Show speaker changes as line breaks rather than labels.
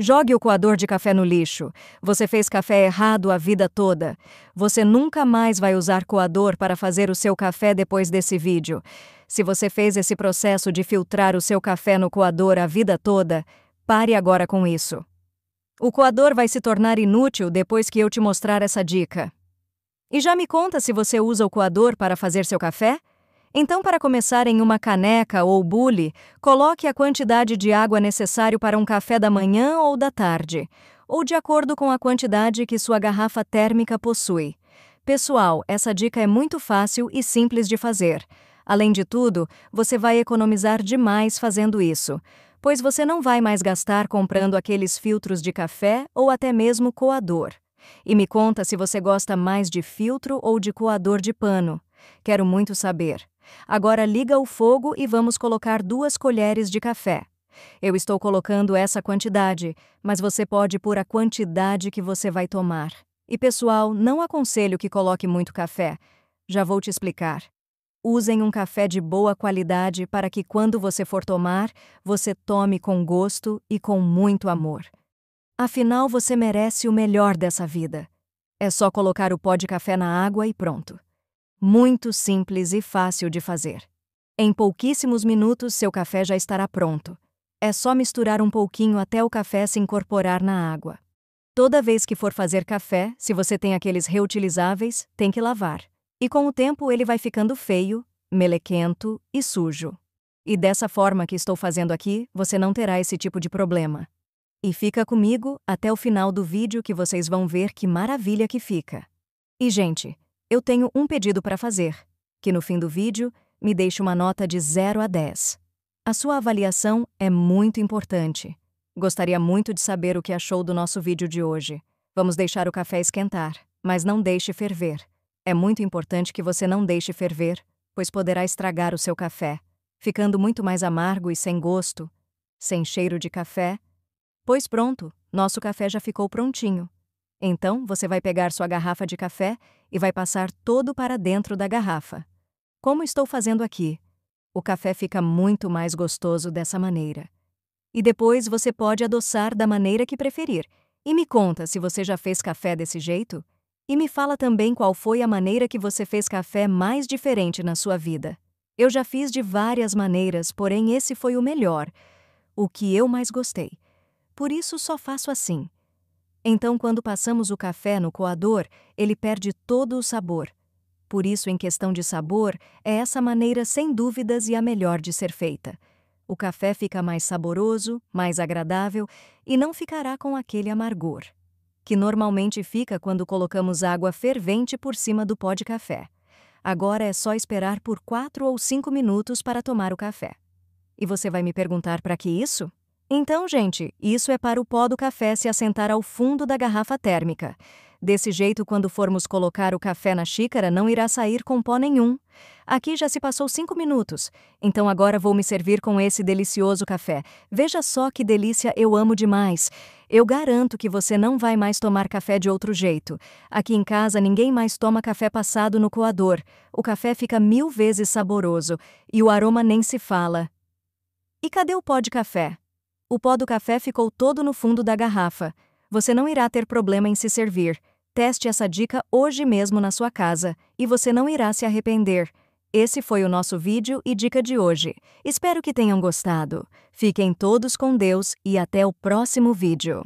Jogue o coador de café no lixo. Você fez café errado a vida toda. Você nunca mais vai usar coador para fazer o seu café depois desse vídeo. Se você fez esse processo de filtrar o seu café no coador a vida toda, pare agora com isso. O coador vai se tornar inútil depois que eu te mostrar essa dica. E já me conta se você usa o coador para fazer seu café? Então, para começar em uma caneca ou bule, coloque a quantidade de água necessário para um café da manhã ou da tarde, ou de acordo com a quantidade que sua garrafa térmica possui. Pessoal, essa dica é muito fácil e simples de fazer. Além de tudo, você vai economizar demais fazendo isso, pois você não vai mais gastar comprando aqueles filtros de café ou até mesmo coador. E me conta se você gosta mais de filtro ou de coador de pano. Quero muito saber. Agora liga o fogo e vamos colocar duas colheres de café. Eu estou colocando essa quantidade, mas você pode pôr a quantidade que você vai tomar. E pessoal, não aconselho que coloque muito café. Já vou te explicar. Usem um café de boa qualidade para que quando você for tomar, você tome com gosto e com muito amor. Afinal, você merece o melhor dessa vida. É só colocar o pó de café na água e pronto. Muito simples e fácil de fazer. Em pouquíssimos minutos seu café já estará pronto. É só misturar um pouquinho até o café se incorporar na água. Toda vez que for fazer café, se você tem aqueles reutilizáveis, tem que lavar. E com o tempo ele vai ficando feio, melequento e sujo. E dessa forma que estou fazendo aqui, você não terá esse tipo de problema. E fica comigo até o final do vídeo que vocês vão ver que maravilha que fica. E gente, eu tenho um pedido para fazer, que no fim do vídeo me deixe uma nota de 0 a 10. A sua avaliação é muito importante. Gostaria muito de saber o que achou do nosso vídeo de hoje. Vamos deixar o café esquentar, mas não deixe ferver. É muito importante que você não deixe ferver, pois poderá estragar o seu café, ficando muito mais amargo e sem gosto, sem cheiro de café. Pois pronto, nosso café já ficou prontinho. Então, você vai pegar sua garrafa de café e vai passar todo para dentro da garrafa. Como estou fazendo aqui? O café fica muito mais gostoso dessa maneira. E depois você pode adoçar da maneira que preferir. E me conta se você já fez café desse jeito? E me fala também qual foi a maneira que você fez café mais diferente na sua vida. Eu já fiz de várias maneiras, porém esse foi o melhor, o que eu mais gostei. Por isso só faço assim. Então, quando passamos o café no coador, ele perde todo o sabor. Por isso, em questão de sabor, é essa maneira sem dúvidas e a melhor de ser feita. O café fica mais saboroso, mais agradável e não ficará com aquele amargor, que normalmente fica quando colocamos água fervente por cima do pó de café. Agora é só esperar por quatro ou cinco minutos para tomar o café. E você vai me perguntar para que isso? Então, gente, isso é para o pó do café se assentar ao fundo da garrafa térmica. Desse jeito, quando formos colocar o café na xícara, não irá sair com pó nenhum. Aqui já se passou cinco minutos, então agora vou me servir com esse delicioso café. Veja só que delícia eu amo demais. Eu garanto que você não vai mais tomar café de outro jeito. Aqui em casa ninguém mais toma café passado no coador. O café fica mil vezes saboroso e o aroma nem se fala. E cadê o pó de café? O pó do café ficou todo no fundo da garrafa. Você não irá ter problema em se servir. Teste essa dica hoje mesmo na sua casa e você não irá se arrepender. Esse foi o nosso vídeo e dica de hoje. Espero que tenham gostado. Fiquem todos com Deus e até o próximo vídeo.